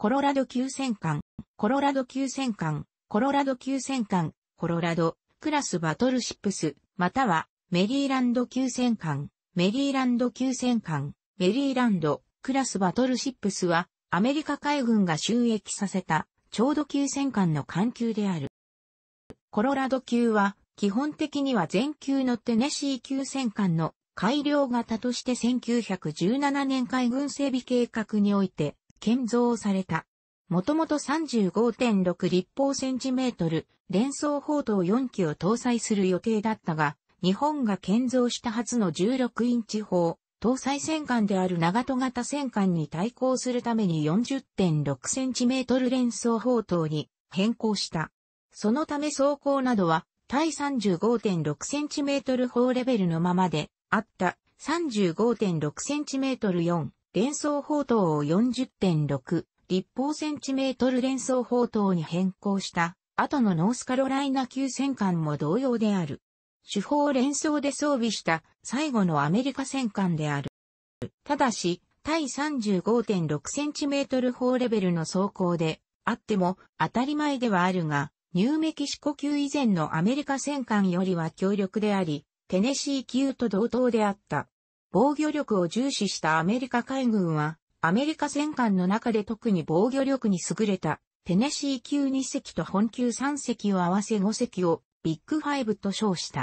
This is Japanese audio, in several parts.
コロラド急戦艦、コロラド急戦艦、コロラド急戦艦、コロラド、クラスバトルシップス、または、メリーランド急戦艦、メリーランド急戦艦、メリーランド、クラスバトルシップスは、アメリカ海軍が収益させた、ちょうど急戦艦の艦級である。コロラド級は、基本的には全級のテネシー急戦艦の改良型として1917年海軍整備計画において建造された。もともと35.6立方センチメートル、連装砲塔4機を搭載する予定だったが、日本が建造した初の16インチ砲、搭載戦艦である長戸型戦艦に対抗するために40.6センチメートル連装砲塔に変更した。そのため装甲などは、対35.6センチメートル砲レベルのままで、あった35.6センチメートル4連想砲塔を40.6立方センチメートル連想砲塔に変更した後のノースカロライナ級戦艦も同様である。手法連想で装備した最後のアメリカ戦艦である。ただし、対 35.6cm 砲レベルの装甲であっても当たり前ではあるが、ニューメキシコ級以前のアメリカ戦艦よりは強力であり、テネシー級と同等であった。防御力を重視したアメリカ海軍は、アメリカ戦艦の中で特に防御力に優れた、テネシー級2隻と本級3隻を合わせ5隻をビッグファイブと称した。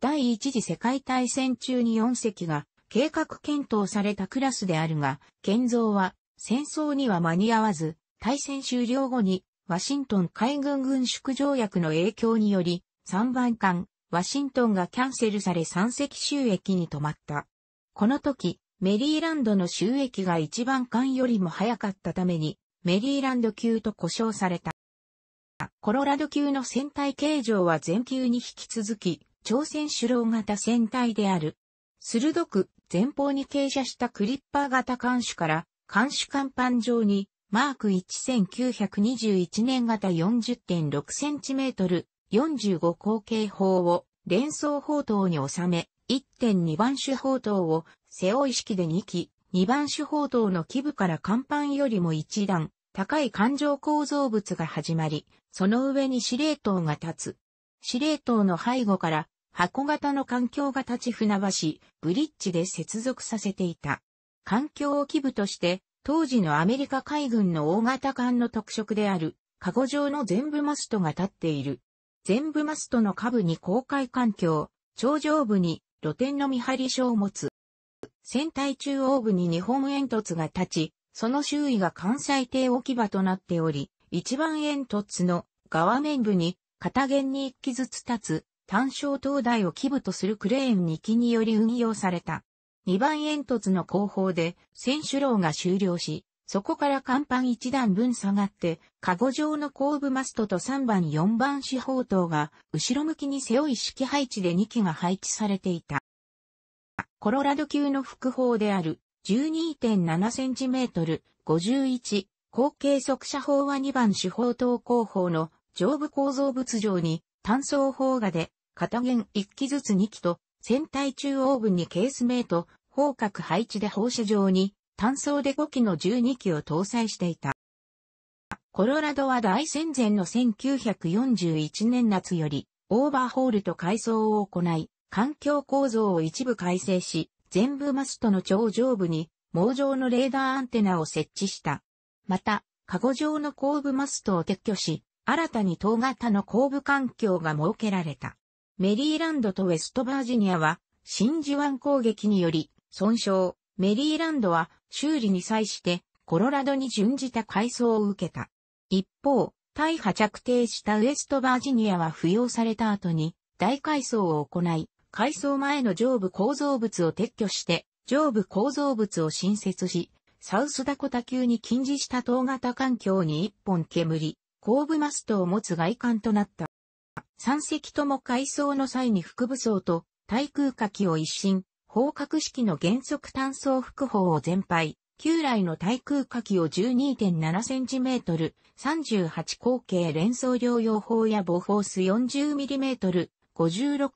第一次世界大戦中に4隻が計画検討されたクラスであるが、建造は戦争には間に合わず、大戦終了後にワシントン海軍軍縮条約の影響により、3番艦ワシントンがキャンセルされ山積収益に止まった。この時、メリーランドの収益が一番間よりも早かったために、メリーランド級と呼称された。コロラド級の船体形状は全級に引き続き、朝鮮主郎型船体である。鋭く前方に傾斜したクリッパー型艦首から艦首甲板上にマーク1921年型 40.6cm 45口径砲を連装砲塔に収め、1.2番手砲塔を背負い式で2機、2番手砲塔の基部から甲板よりも一段、高い環状構造物が始まり、その上に司令塔が立つ。司令塔の背後から箱型の環境が立ち船橋、ブリッジで接続させていた。環境を基部として、当時のアメリカ海軍の大型艦の特色である、カゴ状の全部マストが立っている。全部マストの下部に公開環境、頂上部に露天の見張り所を持つ。船体中央部に日本煙突が立ち、その周囲が関西艇置き場となっており、一番煙突の側面部に片弦に一機ずつ立つ単焦灯台を基部とするクレーン2機により運用された。二番煙突の後方で選手楼が終了し、そこから甲板一段分下がって、カゴ状の後部マストと3番4番四方塔が、後ろ向きに背負い式配置で2機が配置されていた。コロラド級の副砲である、12.7センチメートル、51、後継速射砲は2番四方塔後方の上部構造物上に、単装砲がで、片弦1機ずつ2機と、船体中央部にケースメイト、方角配置で放射状に単装で5機の12機を搭載していた。コロラドは大戦前の1941年夏より、オーバーホールと改装を行い、環境構造を一部改正し、全部マストの頂上部に、網状のレーダーアンテナを設置した。また、カゴ状の後部マストを撤去し、新たに塔型の後部環境が設けられた。メリーランドとウェストバージニアは、真珠湾攻撃により、損傷、メリーランドは修理に際してコロラドに準じた改装を受けた。一方、大破着底したウエストバージニアは扶養された後に大改装を行い、改装前の上部構造物を撤去して上部構造物を新設し、サウスダコタ級に近似した塔型環境に一本煙、後部マストを持つ外観となった。三隻とも改装の際に副武装と対空火器を一新、方角式の原則単装複法を全廃、旧来の対空火器を 12.7cm、38口径連装療養法や母ホ数 40mm、56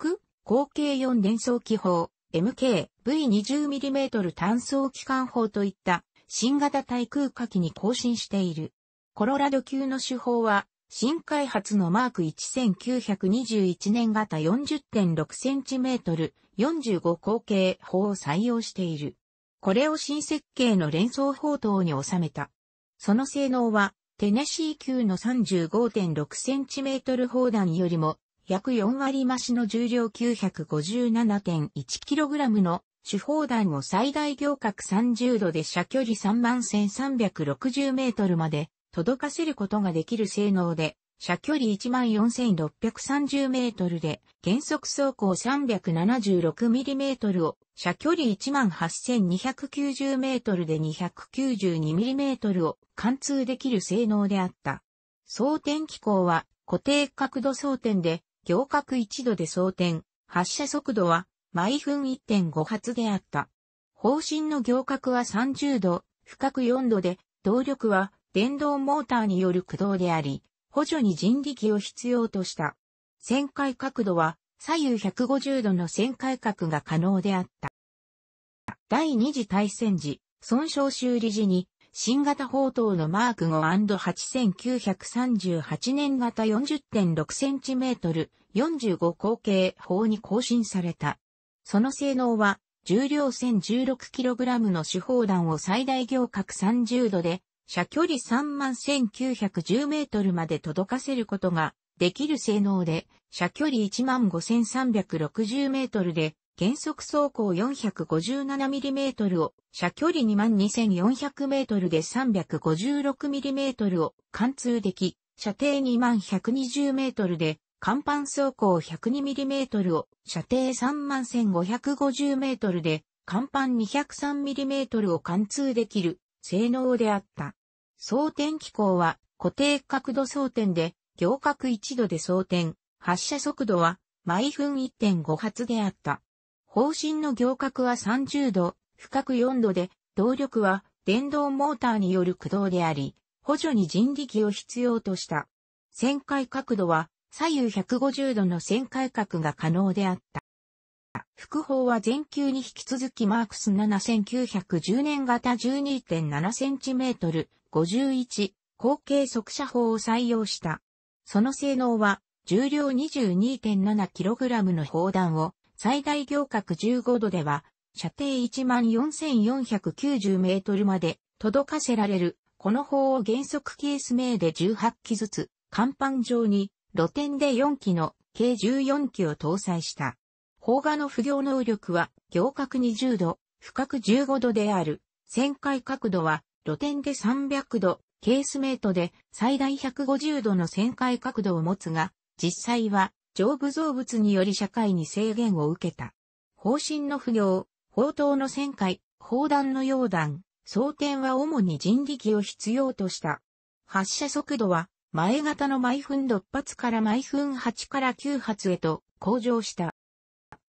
口径4連装機砲、MK、V20mm 単装機関砲といった新型対空火器に更新している。コロラド級の手法は、新開発のマーク1921年型 40.6cm、45口径法を採用している。これを新設計の連想砲塔に収めた。その性能は、テネシー級の 35.6cm 砲弾よりも、約4割増しの重量 957.1kg の手砲弾を最大行角30度で射距離3万1360メートルまで届かせることができる性能で、射距離14,630メートルで、原則走行376ミリメートルを、射距離18,290メートルで292ミリメートルを貫通できる性能であった。装填機構は固定角度装填で、行角1度で装填、発射速度は毎分1.5発であった。方針の行角は30度、深く4度で、動力は電動モーターによる駆動であり、補助に人力を必要とした。旋回角度は左右150度の旋回角が可能であった。第二次大戦時、損傷修理時に新型砲塔のマーク 5&8938 年型 40.6cm 45口径砲に更新された。その性能は重量 1016kg の手砲弾を最大行角30度で射距離3万1910メートルまで届かせることができる性能で、射距離1万5360メートルで、原則走行4 5 7トルを、射距離2万2 4 0 0ルで3 5 6トルを貫通でき、射程2万1 2 0ルで、甲板走行1 0 2トルを、射程3万1 5 5 0ルで、甲板2 0 3トルを貫通できる性能であった。装填機構は固定角度装填で、行角1度で装填、発射速度は毎分1.5発であった。方針の行角は30度、深く4度で、動力は電動モーターによる駆動であり、補助に人力を必要とした。旋回角度は左右150度の旋回角が可能であった。副砲は前級に引き続きマークス7910年型 12.7cm、51、後継速射砲を採用した。その性能は、重量 22.7kg の砲弾を、最大行角15度では、射程14,490メートルまで届かせられる。この砲を原則ケース名で18機ずつ、甲板上に露天で4機の計14機を搭載した。邦画の不行能力は、行角20度、深角15度である。旋回角度は、露天で300度、ケースメートで最大150度の旋回角度を持つが、実際は、上部造物により社会に制限を受けた。方針の不行、砲塔の旋回、砲弾の溶弾、装填は主に人力を必要とした。発射速度は、前型の毎分6発から毎分8から9発へと向上した。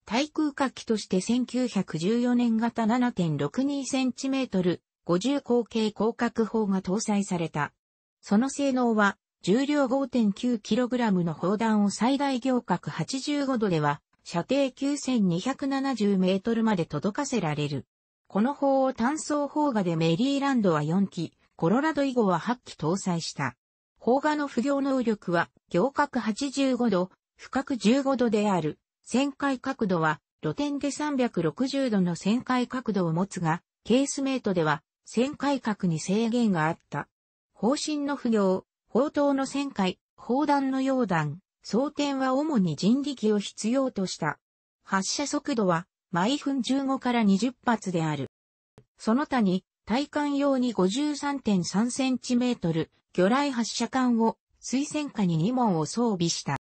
対空火器として1914年型 7.62cm、50口径広角砲が搭載された。その性能は、重量 5.9kg の砲弾を最大行角85度では、射程9270メートルまで届かせられる。この砲を単装砲画でメリーランドは4機、コロラド以後は8機搭載した。砲画の不行能力は、行角85度、深く15度である。旋回角度は、露天で360度の旋回角度を持つが、ケースメイトでは、旋回角に制限があった。方針の不要、砲塔の旋回、砲弾の溶弾、装填は主に人力を必要とした。発射速度は、毎分15から20発である。その他に、体感用に 53.3cm 魚雷発射管を、水戦下に2門を装備した。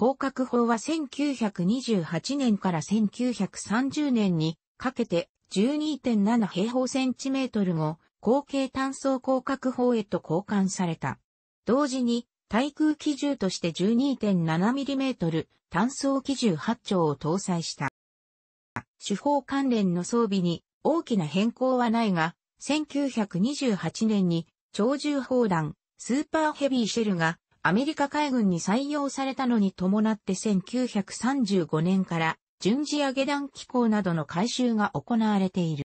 降格法は1928年から1930年にかけて12.7平方センチメートル後、後継単素降格法へと交換された。同時に、対空機銃として1 2 7トル、単装機銃8丁を搭載した。手法関連の装備に大きな変更はないが、1928年に超重砲弾、スーパーヘビーシェルがアメリカ海軍に採用されたのに伴って1935年から順次上げ弾機構などの改修が行われている。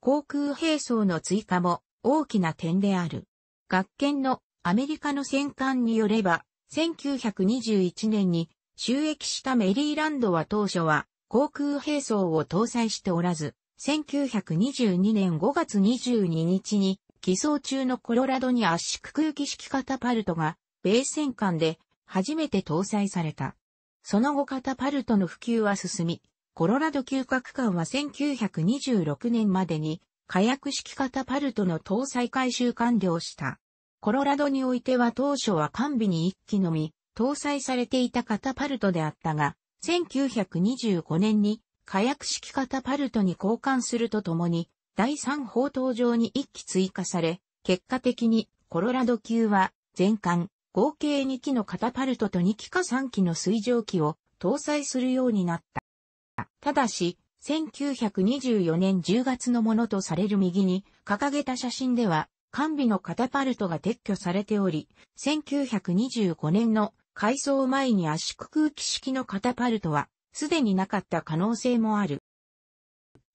航空兵装の追加も大きな点である。学研のアメリカの戦艦によれば、1921年に収益したメリーランドは当初は航空兵装を搭載しておらず、1922年5月22日に寄贈中のコロラドに圧縮空気式カタパルトが米戦艦で初めて搭載された。その後型パルトの普及は進み、コロラド級核艦は1926年までに火薬式型パルトの搭載回収完了した。コロラドにおいては当初は完備に1機のみ、搭載されていた型パルトであったが、1925年に火薬式型パルトに交換するとともに、第3砲塔上に1機追加され、結果的にコロラド級は全艦合計2機のカタパルトと2機か3機の水蒸気を搭載するようになった。ただし、1924年10月のものとされる右に掲げた写真では、完備のカタパルトが撤去されており、1925年の改装前に圧縮空気式のカタパルトは、すでになかった可能性もある。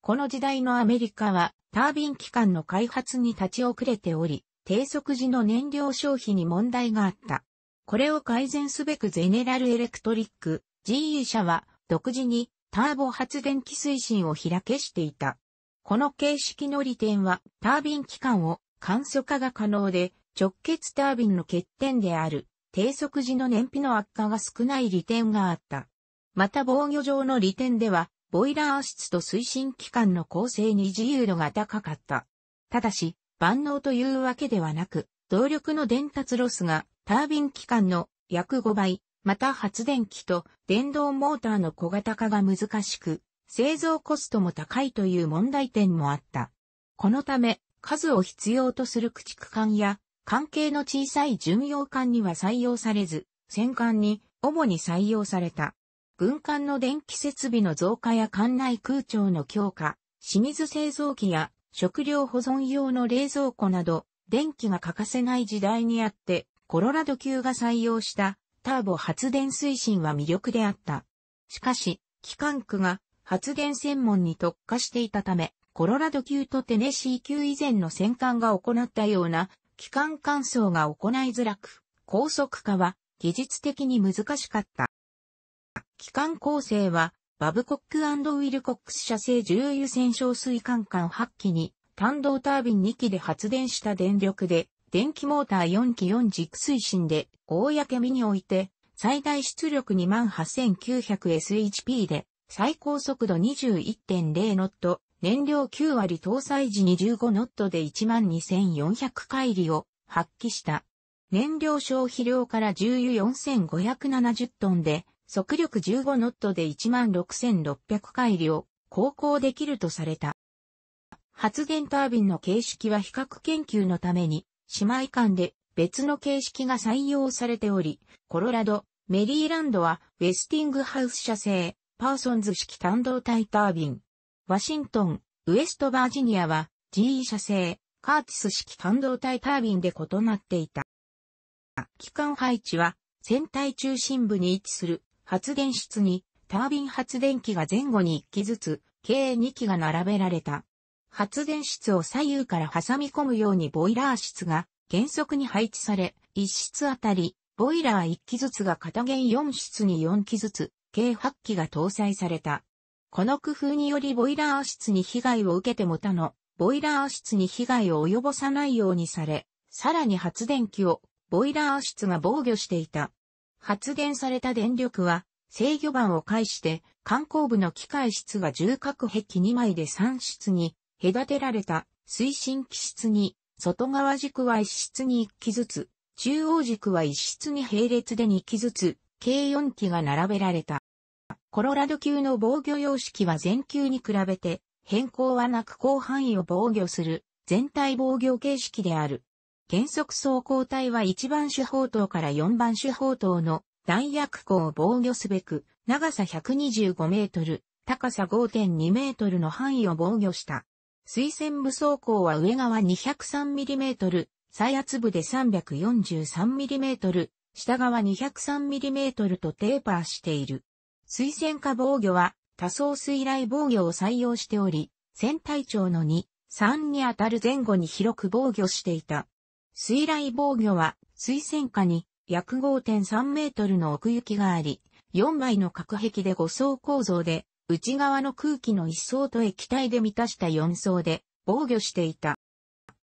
この時代のアメリカは、タービン機関の開発に立ち遅れており、低速時の燃料消費に問題があった。これを改善すべくゼネラルエレクトリック GE 社は独自にターボ発電機推進を開けしていた。この形式の利点はタービン機関を簡素化が可能で直結タービンの欠点である低速時の燃費の悪化が少ない利点があった。また防御上の利点ではボイラー室と推進機関の構成に自由度が高かった。ただし、万能というわけではなく、動力の伝達ロスがタービン機関の約5倍、また発電機と電動モーターの小型化が難しく、製造コストも高いという問題点もあった。このため、数を必要とする駆逐艦や、関係の小さい巡洋艦には採用されず、戦艦に主に採用された。軍艦の電気設備の増加や艦内空調の強化、清水製造機や食料保存用の冷蔵庫など、電気が欠かせない時代にあって、コロラド級が採用したターボ発電推進は魅力であった。しかし、機関区が発電専門に特化していたため、コロラド級とテネシー級以前の戦艦が行ったような機関乾燥が行いづらく、高速化は技術的に難しかった。機関構成はバブコックウィルコックス社製重油洗浄水管管8機に、単動タービン2機で発電した電力で、電気モーター4機4軸推進で、公身において、最大出力 28,900SHP で、最高速度21.0ノット、燃料9割搭載時2 5ノットで12,400回りを発揮した。燃料消費量から重油4570トンで、速力15ノットで16,600回量、航行できるとされた。発電タービンの形式は比較研究のために、姉妹間で別の形式が採用されており、コロラド、メリーランドはウェスティングハウス社製、パーソンズ式単導体タービン。ワシントン、ウエストバージニアは GE 社製、カーティス式単導体タービンで異なっていた。機関配置は船体中心部に位置する発電室にタービン発電機が前後に1機ずつ、計2機が並べられた。発電室を左右から挟み込むようにボイラー室が原則に配置され、1室あたり、ボイラー1機ずつが片弦4室に4機ずつ、計8機が搭載された。この工夫によりボイラー室に被害を受けても他のボイラー室に被害を及ぼさないようにされ、さらに発電機をボイラー室が防御していた。発電された電力は制御盤を介して観光部の機械室が重角壁2枚で3室に隔てられた推進機室に外側軸は1室に1機ずつ、中央軸は1室に並列で2機ずつ、計4機が並べられた。コロラド級の防御様式は全級に比べて変更はなく広範囲を防御する全体防御形式である。原則走行体は1番手砲塔から4番手砲塔の弾薬庫を防御すべく、長さ125メートル、高さ5.2メートルの範囲を防御した。水線部走行は上側2 0 3トル、最圧部で3 4 3トル、下側2 0 3トルとテーパーしている。水線化防御は多層水雷防御を採用しており、船体長の2、3にあたる前後に広く防御していた。水雷防御は、水戦下に約5.3メートルの奥行きがあり、4枚の隔壁で5層構造で、内側の空気の1層と液体で満たした4層で防御していた。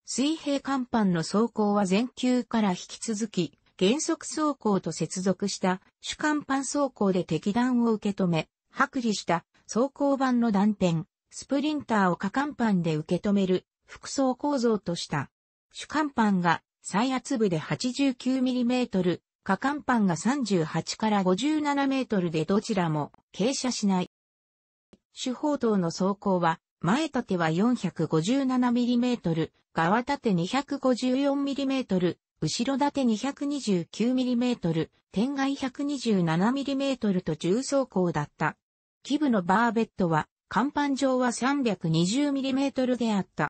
水平甲板の走行は前級から引き続き、原則走行と接続した主甲板走行で敵弾を受け止め、剥離した走行板の断片、スプリンターを下甲板で受け止める副装構造とした。主干板が最圧部で 89mm、下干板が38から 57m でどちらも傾斜しない。主砲塔の走行は、前縦は 457mm、側縦 254mm、後ろ縦 229mm、天外 127mm と重走行だった。基部のバーベットは、甲板上は 320mm であった。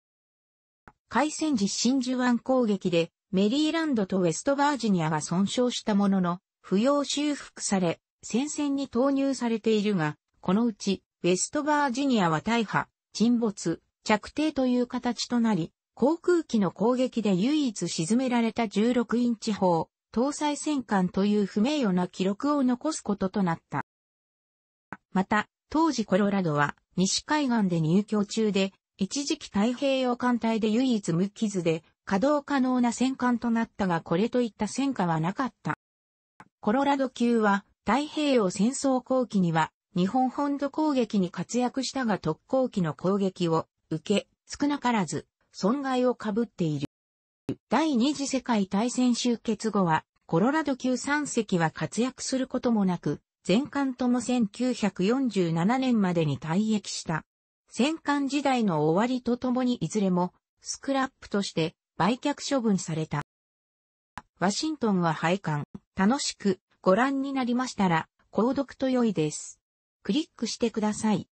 海戦時真珠湾攻撃でメリーランドとウェストバージニアが損傷したものの、不要修復され、戦線に投入されているが、このうち、ウェストバージニアは大破、沈没、着底という形となり、航空機の攻撃で唯一沈められた16インチ砲、搭載戦艦という不名誉な記録を残すこととなった。また、当時コロラドは西海岸で入居中で一時期太平洋艦隊で唯一無傷で稼働可能な戦艦となったがこれといった戦果はなかった。コロラド級は太平洋戦争後期には日本本土攻撃に活躍したが特攻機の攻撃を受け少なからず損害を被っている。第二次世界大戦終結後はコロラド級3隻は活躍することもなく全艦とも1947年までに退役した。戦艦時代の終わりとともにいずれも、スクラップとして売却処分された。ワシントンは廃刊。楽しくご覧になりましたら、購読と良いです。クリックしてください。